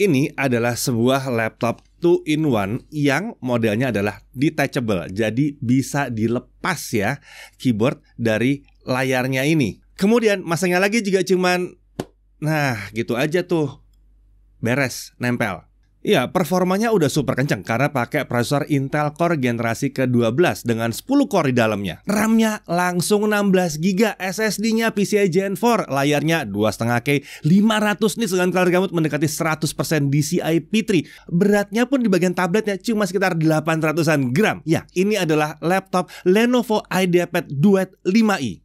Ini adalah sebuah laptop 2-in-1 yang modelnya adalah detachable, jadi bisa dilepas ya keyboard dari layarnya ini. Kemudian masanya lagi juga cuman, nah gitu aja tuh, beres, nempel. Iya, performanya udah super kenceng karena pakai prosesor Intel Core generasi ke-12 dengan 10 core di dalamnya. RAM-nya langsung 16GB, SSD-nya PCI Gen 4, layarnya 2.5K, 500 nits dengan color gamut mendekati 100% DCI P3. Beratnya pun di bagian tabletnya cuma sekitar 800-an gram. Ya, ini adalah laptop Lenovo IdeaPad Duet 5i.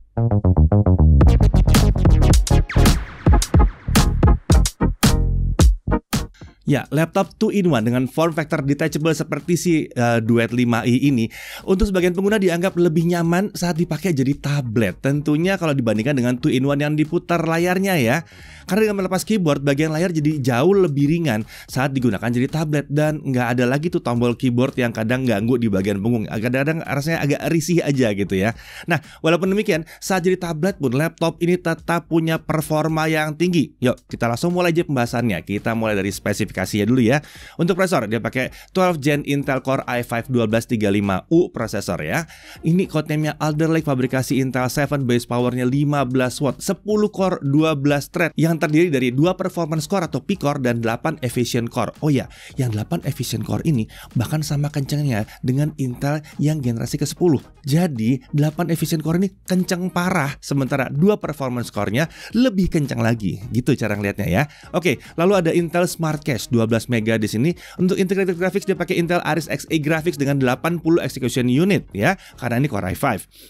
Ya, laptop 2-in-1 dengan form factor detachable seperti si uh, Duet 5i ini untuk sebagian pengguna dianggap lebih nyaman saat dipakai jadi tablet. Tentunya kalau dibandingkan dengan 2-in-1 yang diputar layarnya ya. Karena dengan melepas keyboard, bagian layar jadi jauh lebih ringan saat digunakan jadi tablet dan nggak ada lagi tuh tombol keyboard yang kadang ganggu di bagian punggung. Kadang-kadang rasanya agak risih aja gitu ya. Nah, walaupun demikian, saat jadi tablet pun laptop ini tetap punya performa yang tinggi. Yuk, kita langsung mulai aja pembahasannya. Kita mulai dari spesifik spesifikasinya dulu ya. Untuk prosesor dia pakai 12 Gen Intel Core i5 1235U prosesor ya. Ini codenamenya Alder Lake fabrikasi Intel 7 base powernya 15 watt, 10 core 12 thread yang terdiri dari dua performance core atau P-core dan 8 efficient core. Oh ya, yang 8 efficient core ini bahkan sama kencengnya dengan Intel yang generasi ke-10. Jadi, 8 efficient core ini kenceng parah, sementara dua performance core-nya lebih kencang lagi. Gitu cara ngelihatnya ya. Oke, lalu ada Intel Smart Cache 12 MB di sini. Untuk integrated graphics dia pakai Intel Iris Xe Graphics dengan 80 execution unit ya, karena ini Core i5.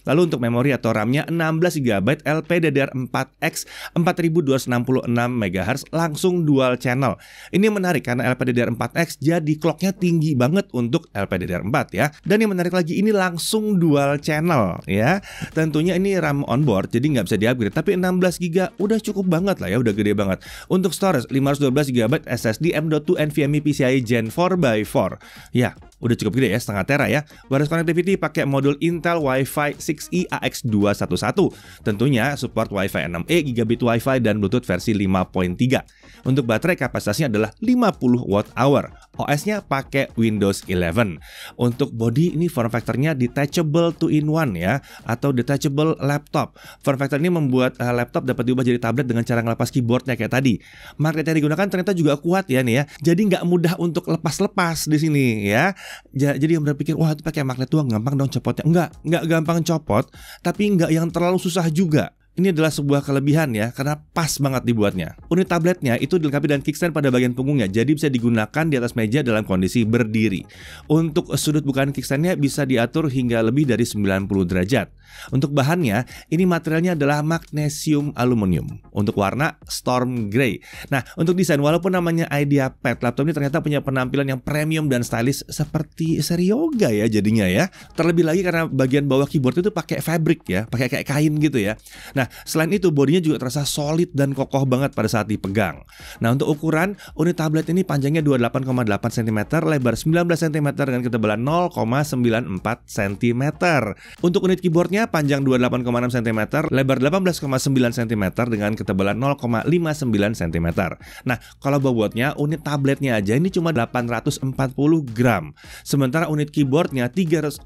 Lalu untuk memori atau RAM-nya 16 GB LPDDR4X 4266 MHz langsung dual channel. Ini menarik karena LPDDR4X jadi clocknya tinggi banget untuk LPDDR4 ya. Dan yang menarik lagi ini langsung dual channel ya. Tentunya ini RAM onboard jadi nggak bisa diupgrade tapi 16 GB udah cukup banget lah ya, udah gede banget. Untuk storage 512 GB SSD M.2 NVMe PCIe Gen 4x4. Ya, udah cukup gede ya, setengah tera ya. Wireless connectivity pakai modul Intel Wi-Fi 6E AX211. Tentunya support Wi-Fi 6E, gigabit Wi-Fi dan Bluetooth versi 5.3. Untuk baterai kapasitasnya adalah 50 watt hour. OS-nya pakai Windows 11. Untuk body ini form factor-nya detachable 2 in one ya atau detachable laptop. Form factor ini membuat uh, laptop dapat diubah jadi tablet dengan cara ngelepas keyboardnya kayak tadi. Magnet yang digunakan ternyata juga kuat ya nih ya. Jadi nggak mudah untuk lepas-lepas di sini ya. Jadi yang berpikir wah itu pakai magnet doang gampang dong copotnya. Enggak, enggak gampang copot, tapi enggak yang terlalu susah juga. Ini adalah sebuah kelebihan ya, karena pas banget dibuatnya. Unit tabletnya itu dilengkapi dengan kickstand pada bagian punggungnya, jadi bisa digunakan di atas meja dalam kondisi berdiri. Untuk sudut bukaan kickstandnya bisa diatur hingga lebih dari 90 derajat. Untuk bahannya, ini materialnya adalah magnesium aluminium. Untuk warna, storm gray. Nah, untuk desain, walaupun namanya IdeaPad, laptop ini ternyata punya penampilan yang premium dan stylish seperti seri yoga ya jadinya ya. Terlebih lagi karena bagian bawah keyboard itu pakai fabric ya, pakai kayak kain gitu ya. Nah, Nah, selain itu bodinya juga terasa solid dan kokoh banget pada saat dipegang. Nah, untuk ukuran, unit tablet ini panjangnya 28,8 cm, lebar 19 cm dengan ketebalan 0,94 cm. Untuk unit keyboardnya panjang 28,6 cm, lebar 18,9 cm dengan ketebalan 0,59 cm. Nah, kalau bobotnya, unit tabletnya aja ini cuma 840 gram, sementara unit keyboardnya 345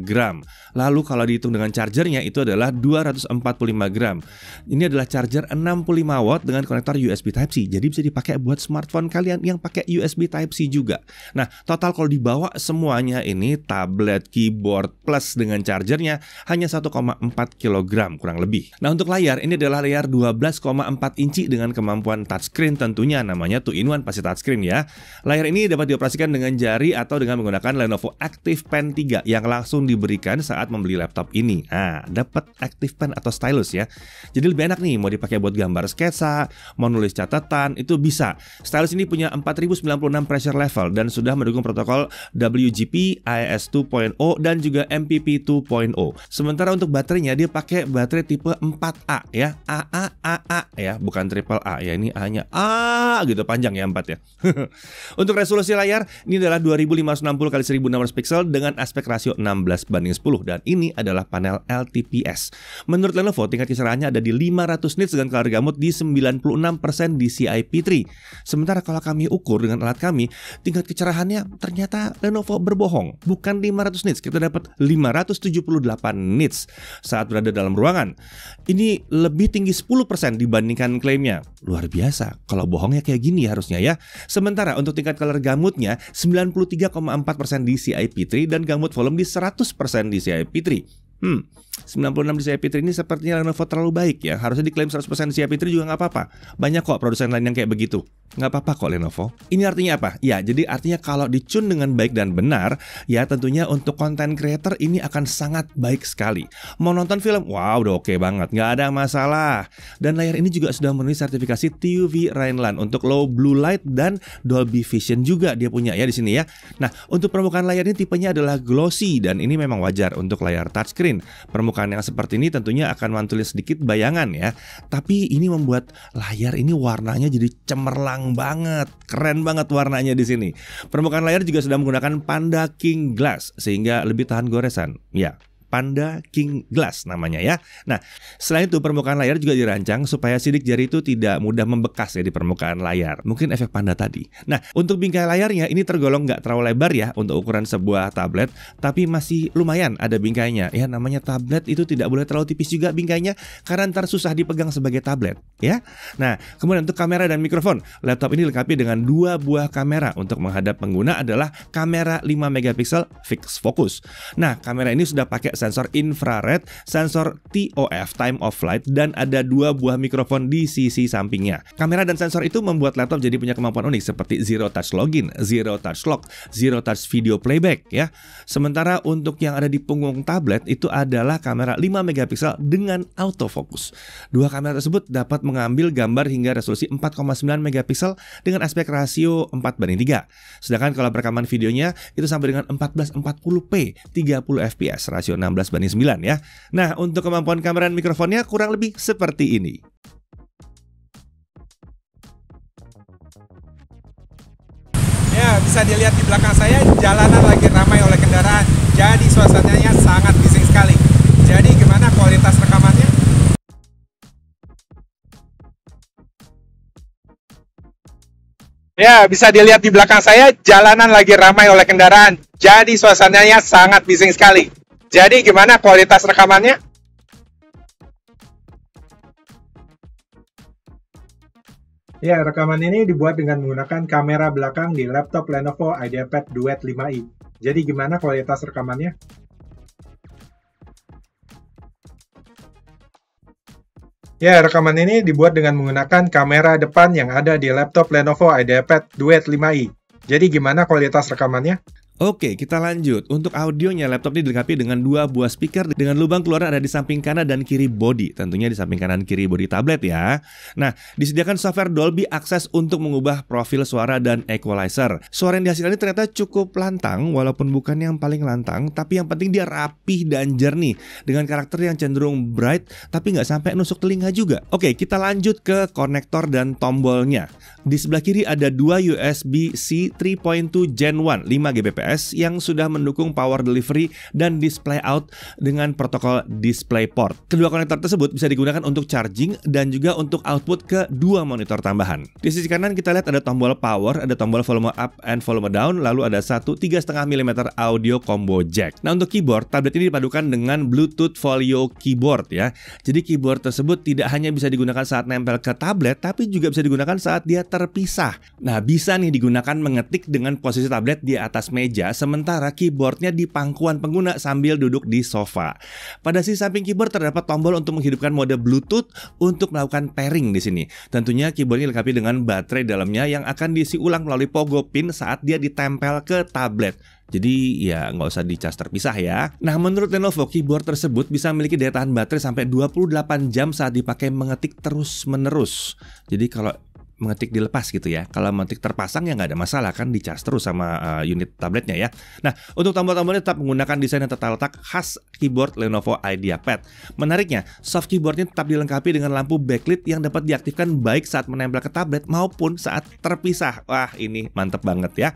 gram. Lalu kalau dihitung dengan chargernya itu adalah 240 gram. Ini adalah charger 65 watt dengan konektor USB Type-C. Jadi bisa dipakai buat smartphone kalian yang pakai USB Type-C juga. Nah, total kalau dibawa semuanya ini tablet, keyboard plus dengan chargernya hanya 1,4 kg kurang lebih. Nah, untuk layar ini adalah layar 12,4 inci dengan kemampuan touchscreen tentunya namanya 2 in 1 pasti touchscreen ya. Layar ini dapat dioperasikan dengan jari atau dengan menggunakan Lenovo Active Pen 3 yang langsung diberikan saat membeli laptop ini. Nah, dapat Active Pen atau style stylus ya. Jadi lebih enak nih mau dipakai buat gambar sketsa, mau nulis catatan, itu bisa. Stylus ini punya 4096 pressure level dan sudah mendukung protokol WGP, IS 2.0 dan juga MPP 2.0. Sementara untuk baterainya dia pakai baterai tipe 4A ya, AAAA ya, bukan triple A ya. Ini hanya A gitu panjang ya 4 ya. untuk resolusi layar ini adalah 2560 x 1600 pixel dengan aspek rasio 16 banding 10 dan ini adalah panel LTPS. Menurut Lenovo kalau Tingkat kisarannya ada di 500 nits dengan color gamut di 96% di CIP3. Sementara kalau kami ukur dengan alat kami, tingkat kecerahannya ternyata Lenovo berbohong. Bukan 500 nits, kita dapat 578 nits saat berada dalam ruangan. Ini lebih tinggi 10% dibandingkan klaimnya. Luar biasa, kalau bohongnya kayak gini harusnya ya. Sementara untuk tingkat color gamutnya 93,4% di CIP3 dan gamut volume di 100% di CIP3. Hmm, 96 di Sia Fitri ini sepertinya Lenovo terlalu baik ya. Harusnya diklaim 100% Sia Fitri juga nggak apa-apa. Banyak kok produsen lain yang kayak begitu. Nggak apa-apa kok Lenovo. Ini artinya apa? Ya, jadi artinya kalau dicun dengan baik dan benar, ya tentunya untuk konten creator ini akan sangat baik sekali. Mau nonton film? Wow, udah oke okay banget. Nggak ada masalah. Dan layar ini juga sudah memenuhi sertifikasi TUV Rhineland untuk low blue light dan Dolby Vision juga dia punya ya di sini ya. Nah, untuk permukaan layar ini tipenya adalah glossy dan ini memang wajar untuk layar touchscreen screen. Permukaan yang seperti ini tentunya akan mantul sedikit bayangan ya. Tapi ini membuat layar ini warnanya jadi cemerlang banget. Keren banget warnanya di sini. Permukaan layar juga sudah menggunakan Panda King Glass sehingga lebih tahan goresan. Ya, Panda King Glass namanya ya. Nah, selain itu permukaan layar juga dirancang supaya sidik jari itu tidak mudah membekas ya di permukaan layar. Mungkin efek panda tadi. Nah, untuk bingkai layarnya ini tergolong nggak terlalu lebar ya untuk ukuran sebuah tablet, tapi masih lumayan ada bingkainya. Ya, namanya tablet itu tidak boleh terlalu tipis juga bingkainya karena ntar susah dipegang sebagai tablet ya. Nah, kemudian untuk kamera dan mikrofon, laptop ini dilengkapi dengan dua buah kamera untuk menghadap pengguna adalah kamera 5 megapiksel fix focus. Nah, kamera ini sudah pakai sensor infrared, sensor TOF (time of flight) dan ada dua buah mikrofon di sisi sampingnya. Kamera dan sensor itu membuat laptop jadi punya kemampuan unik seperti zero touch login, zero touch lock, zero touch video playback ya. Sementara untuk yang ada di punggung tablet itu adalah kamera 5 megapiksel dengan autofocus. Dua kamera tersebut dapat mengambil gambar hingga resolusi 4,9 megapiksel dengan aspek rasio 4 banding 3. Sedangkan kalau perekaman videonya itu sampai dengan 1440p 30 fps rasio 6 16 banding 9 ya. Nah, untuk kemampuan kamera dan mikrofonnya kurang lebih seperti ini. Ya, bisa dilihat di belakang saya jalanan lagi ramai oleh kendaraan. Jadi suasananya sangat bising sekali. Jadi gimana kualitas rekamannya? Ya, bisa dilihat di belakang saya, jalanan lagi ramai oleh kendaraan. Jadi suasananya sangat bising sekali. Jadi gimana kualitas rekamannya? Ya, rekaman ini dibuat dengan menggunakan kamera belakang di laptop Lenovo IdeaPad Duet 5i. Jadi gimana kualitas rekamannya? Ya, rekaman ini dibuat dengan menggunakan kamera depan yang ada di laptop Lenovo IdeaPad Duet 5i. Jadi gimana kualitas rekamannya? Oke, kita lanjut. Untuk audionya, laptop ini dilengkapi dengan dua buah speaker dengan lubang keluar ada di samping kanan dan kiri body. Tentunya di samping kanan kiri body tablet ya. Nah, disediakan software Dolby Access untuk mengubah profil suara dan equalizer. Suara yang dihasilkan ini ternyata cukup lantang, walaupun bukan yang paling lantang, tapi yang penting dia rapih dan jernih dengan karakter yang cenderung bright, tapi nggak sampai nusuk telinga juga. Oke, kita lanjut ke konektor dan tombolnya. Di sebelah kiri ada dua USB-C 3.2 Gen 1 5 GBps iOS yang sudah mendukung power delivery dan display out dengan protokol DisplayPort. Kedua konektor tersebut bisa digunakan untuk charging dan juga untuk output ke dua monitor tambahan. Di sisi kanan kita lihat ada tombol power, ada tombol volume up and volume down, lalu ada satu 3,5 mm audio combo jack. Nah untuk keyboard, tablet ini dipadukan dengan Bluetooth Folio keyboard ya. Jadi keyboard tersebut tidak hanya bisa digunakan saat nempel ke tablet, tapi juga bisa digunakan saat dia terpisah. Nah bisa nih digunakan mengetik dengan posisi tablet di atas meja meja sementara keyboardnya di pangkuan pengguna sambil duduk di sofa. Pada sisi samping keyboard terdapat tombol untuk menghidupkan mode Bluetooth untuk melakukan pairing di sini. Tentunya keyboard ini dilengkapi dengan baterai dalamnya yang akan diisi ulang melalui pogo pin saat dia ditempel ke tablet. Jadi ya nggak usah dicas terpisah ya. Nah menurut Lenovo keyboard tersebut bisa memiliki daya tahan baterai sampai 28 jam saat dipakai mengetik terus menerus. Jadi kalau mengetik dilepas gitu ya. Kalau mengetik terpasang ya nggak ada masalah kan di charge terus sama uh, unit tabletnya ya. Nah untuk tombol-tombolnya tetap menggunakan desain yang tetap letak khas keyboard Lenovo IdeaPad. Menariknya, soft keyboardnya tetap dilengkapi dengan lampu backlit yang dapat diaktifkan baik saat menempel ke tablet maupun saat terpisah. Wah ini mantep banget ya.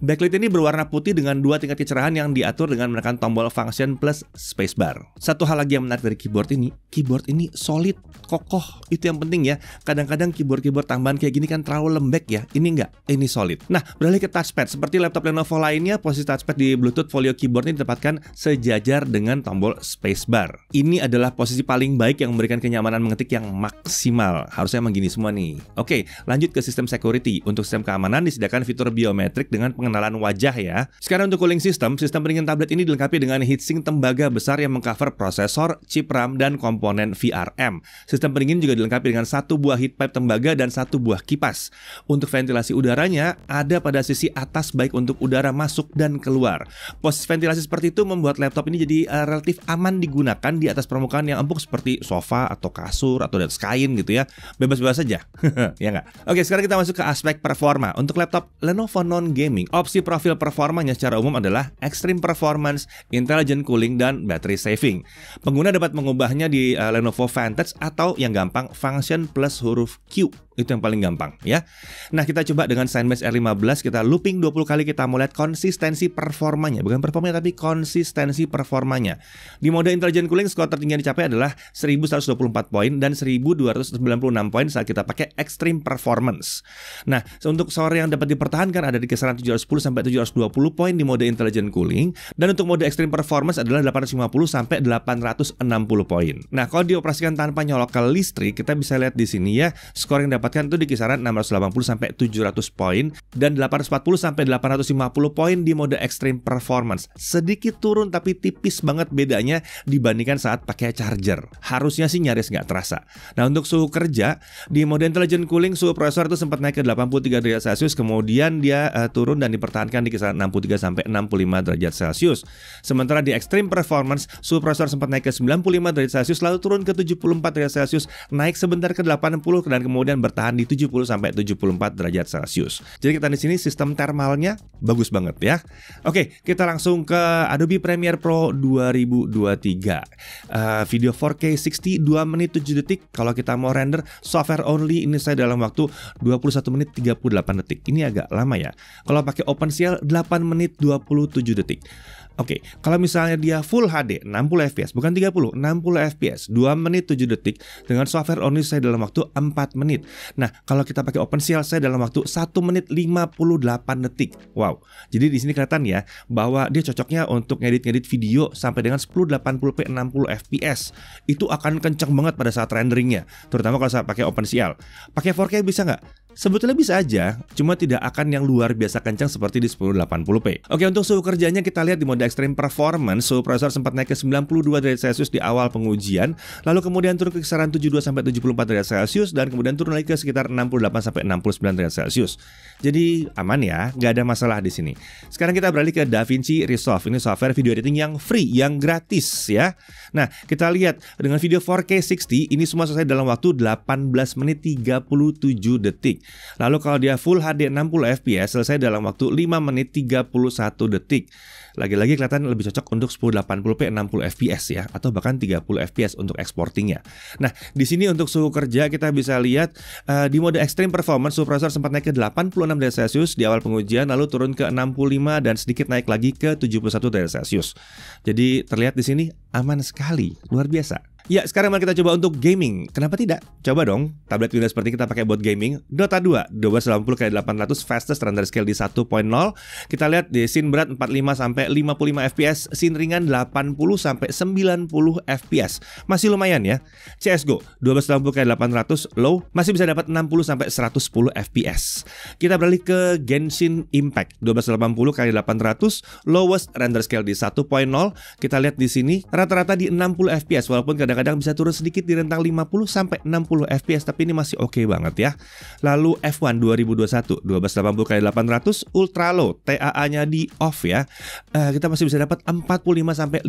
Backlit ini berwarna putih dengan dua tingkat kecerahan yang diatur dengan menekan tombol function plus spacebar. Satu hal lagi yang menarik dari keyboard ini, keyboard ini solid, kokoh, itu yang penting ya. Kadang-kadang keyboard-keyboard tambahan kayak gini kan terlalu lembek ya. Ini enggak, ini solid. Nah, beralih ke touchpad. Seperti laptop Lenovo lainnya, posisi touchpad di Bluetooth Folio keyboard ini ditempatkan sejajar dengan tombol spacebar. Ini adalah posisi paling baik yang memberikan kenyamanan mengetik yang maksimal. Harusnya emang gini semua nih. Oke, lanjut ke sistem security. Untuk sistem keamanan disediakan fitur biometrik dengan pengenalan wajah ya. Sekarang untuk cooling system, sistem pendingin tablet ini dilengkapi dengan heatsink tembaga besar yang mengcover prosesor, chip RAM, dan komponen VRM. Sistem pendingin juga dilengkapi dengan satu buah heatpipe tembaga dan satu buah sebuah kipas. Untuk ventilasi udaranya ada pada sisi atas baik untuk udara masuk dan keluar. Pos ventilasi seperti itu membuat laptop ini jadi uh, relatif aman digunakan di atas permukaan yang empuk seperti sofa atau kasur atau dan kain gitu ya. Bebas-bebas saja. ya nggak? Oke, sekarang kita masuk ke aspek performa. Untuk laptop Lenovo non-gaming, opsi profil performanya secara umum adalah Extreme Performance, Intelligent Cooling, dan Battery Saving. Pengguna dapat mengubahnya di uh, Lenovo Vantage atau yang gampang Function plus huruf Q itu yang paling gampang ya. Nah, kita coba dengan Sandbase R15 kita looping 20 kali kita mau lihat konsistensi performanya, bukan performanya tapi konsistensi performanya. Di mode Intelligent Cooling skor tertinggi yang dicapai adalah 1124 poin dan 1296 poin saat kita pakai Extreme Performance. Nah, untuk sore yang dapat dipertahankan ada di kisaran 710 sampai 720 poin di mode Intelligent Cooling dan untuk mode Extreme Performance adalah 850 sampai 860 poin. Nah, kalau dioperasikan tanpa nyolok ke listrik, kita bisa lihat di sini ya skor yang dapat didapatkan itu di kisaran 680 sampai 700 poin dan 840 sampai 850 poin di mode extreme performance. Sedikit turun tapi tipis banget bedanya dibandingkan saat pakai charger. Harusnya sih nyaris nggak terasa. Nah untuk suhu kerja di mode intelligent cooling suhu prosesor itu sempat naik ke 83 derajat celcius kemudian dia uh, turun dan dipertahankan di kisaran 63 sampai 65 derajat celcius. Sementara di extreme performance suhu prosesor sempat naik ke 95 derajat celcius lalu turun ke 74 derajat celcius naik sebentar ke 80 dan kemudian bertahan bertahan di 70 sampai 74 derajat Celcius. Jadi kita di sini sistem thermalnya bagus banget ya. Oke, kita langsung ke Adobe Premiere Pro 2023. Uh, eh, video 4K 60 2 menit 7 detik kalau kita mau render software only ini saya dalam waktu 21 menit 38 detik. Ini agak lama ya. Kalau pakai OpenCL 8 menit 27 detik. Oke, okay, kalau misalnya dia full HD 60 fps, bukan 30, 60 fps, 2 menit 7 detik dengan software only saya dalam waktu 4 menit. Nah, kalau kita pakai OpenCL saya dalam waktu 1 menit 58 detik. Wow. Jadi di sini kelihatan ya bahwa dia cocoknya untuk ngedit-ngedit video sampai dengan 1080p 60 fps. Itu akan kencang banget pada saat renderingnya, terutama kalau saya pakai OpenCL. Pakai 4K bisa nggak? Sebetulnya bisa aja, cuma tidak akan yang luar biasa kencang seperti di 1080p. Oke, untuk suhu kerjanya kita lihat di mode Extreme Performance, suhu prosesor sempat naik ke 92 derajat Celcius di awal pengujian, lalu kemudian turun ke kisaran 72 sampai 74 derajat Celcius dan kemudian turun lagi ke sekitar 68 sampai 69 derajat Celcius. Jadi aman ya, nggak ada masalah di sini. Sekarang kita beralih ke DaVinci Resolve. Ini software video editing yang free, yang gratis ya. Nah, kita lihat dengan video 4K 60 ini semua selesai dalam waktu 18 menit 37 detik. Lalu kalau dia full HD 60 fps selesai dalam waktu 5 menit 31 detik. Lagi-lagi kelihatan lebih cocok untuk 1080p 60 fps ya atau bahkan 30 fps untuk exportingnya. Nah, di sini untuk suhu kerja kita bisa lihat uh, di mode extreme performance suhu sempat naik ke 86 derajat Celcius di awal pengujian lalu turun ke 65 dan sedikit naik lagi ke 71 derajat Celcius. Jadi terlihat di sini aman sekali, luar biasa. Ya, sekarang mari kita coba untuk gaming. Kenapa tidak? Coba dong, tablet Windows seperti kita pakai buat gaming. Dota 2, 1280 x 800 fastest render scale di 1.0. Kita lihat di scene berat 45 sampai 55 FPS, scene ringan 80 sampai 90 FPS. Masih lumayan ya. CS:GO 1280 x 800 low masih bisa dapat 60 sampai 110 FPS. Kita beralih ke Genshin Impact 1280 x 800 lowest render scale di 1.0. Kita lihat di sini rata-rata di 60 FPS walaupun kadang kadang-kadang bisa turun sedikit di rentang 50 sampai 60 fps tapi ini masih oke okay banget ya. Lalu F1 2021 1280 kali 800 ultra low TAA-nya di off ya. Uh, kita masih bisa dapat 45 sampai 55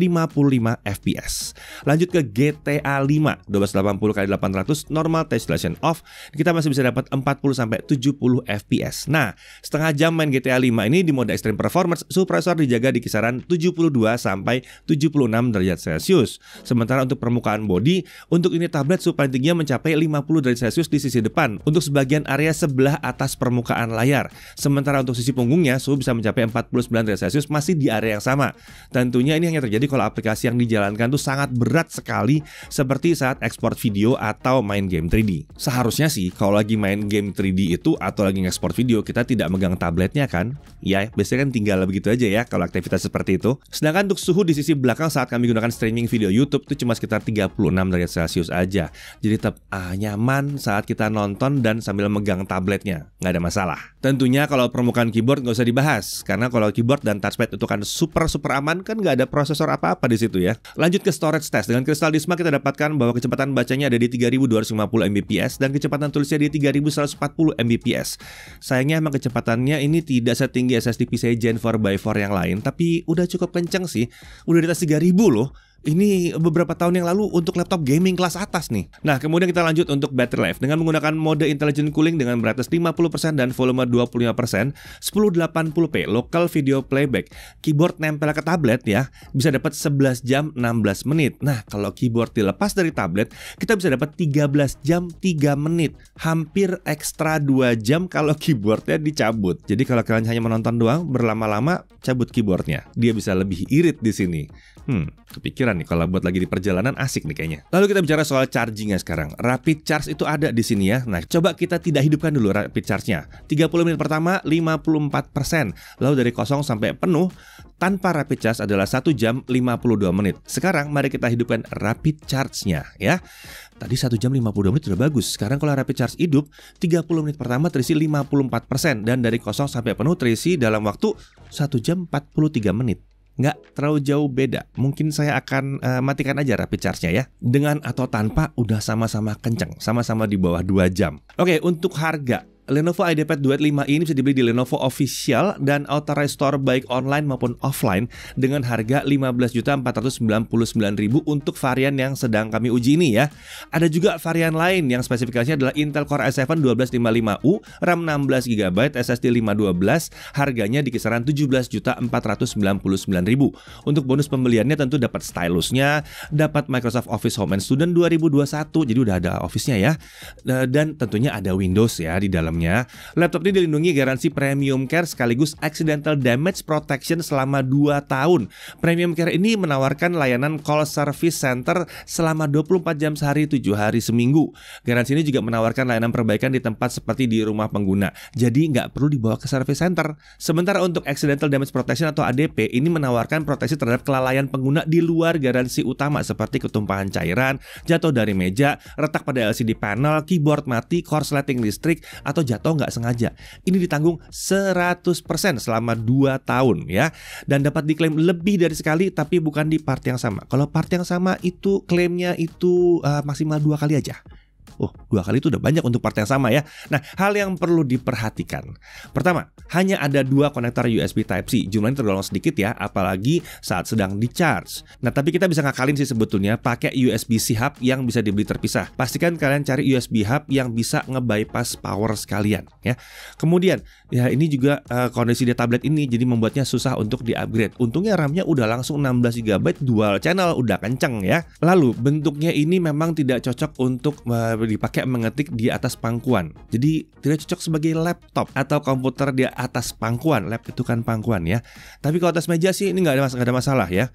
fps. Lanjut ke GTA 5 1280 kali 800 normal translation off kita masih bisa dapat 40 sampai 70 fps. Nah, setengah jam main GTA 5 ini di mode extreme performance suppressor dijaga di kisaran 72 sampai 76 derajat Celcius. Sementara untuk permukaan permukaan bodi. Untuk unit tablet suhu paling tingginya mencapai 50 derajat Celcius di sisi depan untuk sebagian area sebelah atas permukaan layar. Sementara untuk sisi punggungnya suhu bisa mencapai 49 derajat Celcius masih di area yang sama. Tentunya ini hanya terjadi kalau aplikasi yang dijalankan itu sangat berat sekali seperti saat ekspor video atau main game 3D. Seharusnya sih kalau lagi main game 3D itu atau lagi ngekspor video kita tidak megang tabletnya kan? Ya, biasanya kan tinggal begitu aja ya kalau aktivitas seperti itu. Sedangkan untuk suhu di sisi belakang saat kami gunakan streaming video YouTube itu cuma sekitar 36 derajat Celcius aja. Jadi tetap ah, nyaman saat kita nonton dan sambil megang tabletnya, nggak ada masalah. Tentunya kalau permukaan keyboard nggak usah dibahas, karena kalau keyboard dan touchpad itu kan super super aman kan nggak ada prosesor apa-apa di situ ya. Lanjut ke storage test. Dengan kristal Disma kita dapatkan bahwa kecepatan bacanya ada di 3250 Mbps dan kecepatan tulisnya di 3140 Mbps. Sayangnya emang kecepatannya ini tidak setinggi SSD PCIe Gen 4x4 yang lain, tapi udah cukup kenceng sih. Udah di atas 3000 loh ini beberapa tahun yang lalu untuk laptop gaming kelas atas nih. Nah, kemudian kita lanjut untuk battery life dengan menggunakan mode intelligent cooling dengan berat 50% dan volume 25%, 1080p local video playback. Keyboard nempel ke tablet ya, bisa dapat 11 jam 16 menit. Nah, kalau keyboard dilepas dari tablet, kita bisa dapat 13 jam 3 menit, hampir ekstra 2 jam kalau keyboardnya dicabut. Jadi kalau kalian hanya menonton doang berlama-lama cabut keyboardnya, dia bisa lebih irit di sini. Hmm, kepikiran kepikiran nih kalau buat lagi di perjalanan asik nih kayaknya. Lalu kita bicara soal charging chargingnya sekarang. Rapid charge itu ada di sini ya. Nah, coba kita tidak hidupkan dulu rapid charge-nya. 30 menit pertama 54%, lalu dari kosong sampai penuh tanpa rapid charge adalah 1 jam 52 menit. Sekarang mari kita hidupkan rapid charge-nya ya. Tadi 1 jam 52 menit sudah bagus. Sekarang kalau rapid charge hidup, 30 menit pertama terisi 54% dan dari kosong sampai penuh terisi dalam waktu 1 jam 43 menit nggak terlalu jauh beda. Mungkin saya akan uh, matikan aja rapid charge-nya ya. Dengan atau tanpa udah sama-sama kenceng, sama-sama di bawah 2 jam. Oke, untuk harga Lenovo IdeaPad Duet 5 ini bisa dibeli di Lenovo Official dan Authorized Store baik online maupun offline dengan harga 15.499.000 untuk varian yang sedang kami uji ini ya. Ada juga varian lain yang spesifikasinya adalah Intel Core i7 1255U, RAM 16GB, SSD 512, harganya di kisaran 17.499.000. Untuk bonus pembeliannya tentu dapat stylusnya, dapat Microsoft Office Home and Student 2021, jadi udah ada Office-nya ya. Dan tentunya ada Windows ya di dalam Sebelumnya, laptop ini dilindungi garansi Premium Care sekaligus Accidental Damage Protection selama 2 tahun. Premium Care ini menawarkan layanan call service center selama 24 jam sehari 7 hari seminggu. Garansi ini juga menawarkan layanan perbaikan di tempat seperti di rumah pengguna. Jadi nggak perlu dibawa ke service center. Sementara untuk Accidental Damage Protection atau ADP ini menawarkan proteksi terhadap kelalaian pengguna di luar garansi utama seperti ketumpahan cairan, jatuh dari meja, retak pada LCD panel, keyboard mati, korsleting listrik, atau jatuh nggak sengaja. Ini ditanggung 100% selama 2 tahun ya. Dan dapat diklaim lebih dari sekali tapi bukan di part yang sama. Kalau part yang sama itu klaimnya itu uh, maksimal dua kali aja. Oh, dua kali itu udah banyak untuk part yang sama ya. Nah, hal yang perlu diperhatikan. Pertama, hanya ada dua konektor USB Type-C. Jumlahnya tergolong sedikit ya, apalagi saat sedang di-charge. Nah, tapi kita bisa ngakalin sih sebetulnya pakai USB-C hub yang bisa dibeli terpisah. Pastikan kalian cari USB hub yang bisa nge-bypass power sekalian ya. Kemudian, ya ini juga uh, kondisi di tablet ini jadi membuatnya susah untuk di-upgrade. Untungnya RAM-nya udah langsung 16 GB dual channel, udah kenceng ya. Lalu, bentuknya ini memang tidak cocok untuk uh, dipakai mengetik di atas pangkuan. Jadi tidak cocok sebagai laptop atau komputer di atas pangkuan. Laptop itu kan pangkuan ya. Tapi kalau atas meja sih ini nggak ada, ada masalah ya.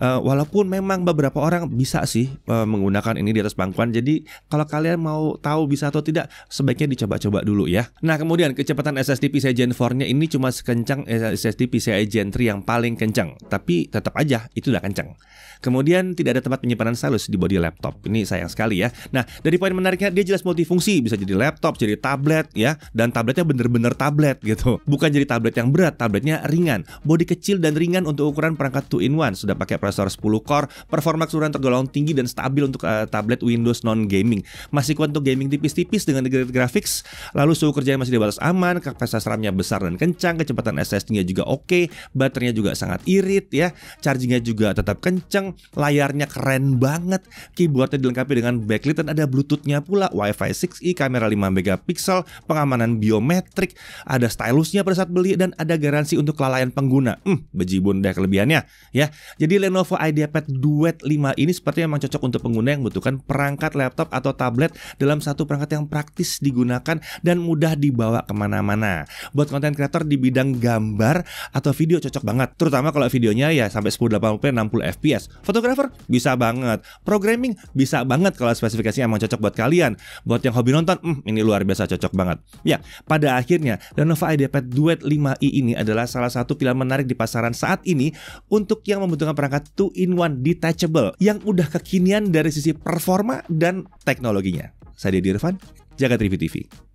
Uh, walaupun memang beberapa orang bisa sih uh, menggunakan ini di atas pangkuan. Jadi kalau kalian mau tahu bisa atau tidak sebaiknya dicoba-coba dulu ya. Nah kemudian kecepatan SSD PCIe Gen 4-nya ini cuma sekencang eh, SSD PCIe Gen 3 yang paling kencang. Tapi tetap aja itu udah kencang. Kemudian tidak ada tempat penyimpanan stylus di body laptop. Ini sayang sekali ya. Nah dari poin menarik menariknya dia jelas multifungsi, bisa jadi laptop, jadi tablet ya, dan tabletnya bener-bener tablet gitu. Bukan jadi tablet yang berat, tabletnya ringan, body kecil dan ringan untuk ukuran perangkat 2 in 1, sudah pakai prosesor 10 core, performa keseluruhan tergolong tinggi dan stabil untuk uh, tablet Windows non gaming. Masih kuat untuk gaming tipis-tipis dengan degraded graphics, lalu suhu kerjanya masih di batas aman, kapasitas RAM-nya besar dan kencang, kecepatan SSD-nya juga oke, okay, baterainya juga sangat irit ya, chargingnya juga tetap kencang, layarnya keren banget, keyboardnya dilengkapi dengan backlit dan ada bluetooth Lengkapnya pula WiFi 6E, kamera 5 megapiksel, pengamanan biometrik, ada stylusnya pada saat beli dan ada garansi untuk kelalaian pengguna. Hmm, bejibun deh kelebihannya ya. Jadi Lenovo IdeaPad Duet 5 ini sepertinya memang cocok untuk pengguna yang membutuhkan perangkat laptop atau tablet dalam satu perangkat yang praktis digunakan dan mudah dibawa kemana-mana. Buat konten kreator di bidang gambar atau video cocok banget, terutama kalau videonya ya sampai 1080p 60 fps. Fotografer bisa banget, programming bisa banget kalau spesifikasinya emang cocok buat kalian. Buat yang hobi nonton, hmm, ini luar biasa cocok banget. Ya, pada akhirnya Lenovo IdeaPad Duet 5i ini adalah salah satu pilihan menarik di pasaran saat ini untuk yang membutuhkan perangkat two in one detachable yang udah kekinian dari sisi performa dan teknologinya. Saya Dedi Irfan, Jaga Trivi TV.